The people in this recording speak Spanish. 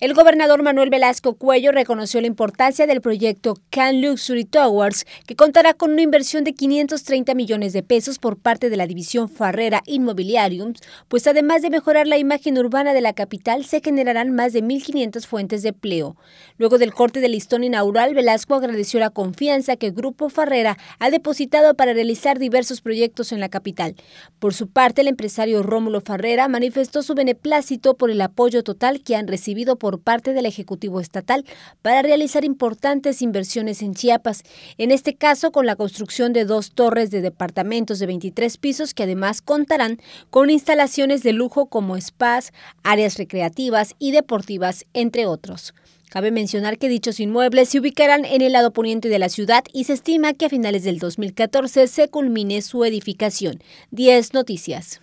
El gobernador Manuel Velasco Cuello reconoció la importancia del proyecto Can Luxury Towers, que contará con una inversión de 530 millones de pesos por parte de la división Farrera Inmobiliarium, pues además de mejorar la imagen urbana de la capital, se generarán más de 1.500 fuentes de empleo. Luego del corte del listón inaugural, Velasco agradeció la confianza que Grupo Farrera ha depositado para realizar diversos proyectos en la capital. Por su parte, el empresario Rómulo Farrera manifestó su beneplácito por el apoyo total que han recibido por parte del Ejecutivo Estatal para realizar importantes inversiones en Chiapas, en este caso con la construcción de dos torres de departamentos de 23 pisos que además contarán con instalaciones de lujo como spas, áreas recreativas y deportivas, entre otros. Cabe mencionar que dichos inmuebles se ubicarán en el lado poniente de la ciudad y se estima que a finales del 2014 se culmine su edificación. 10 Noticias.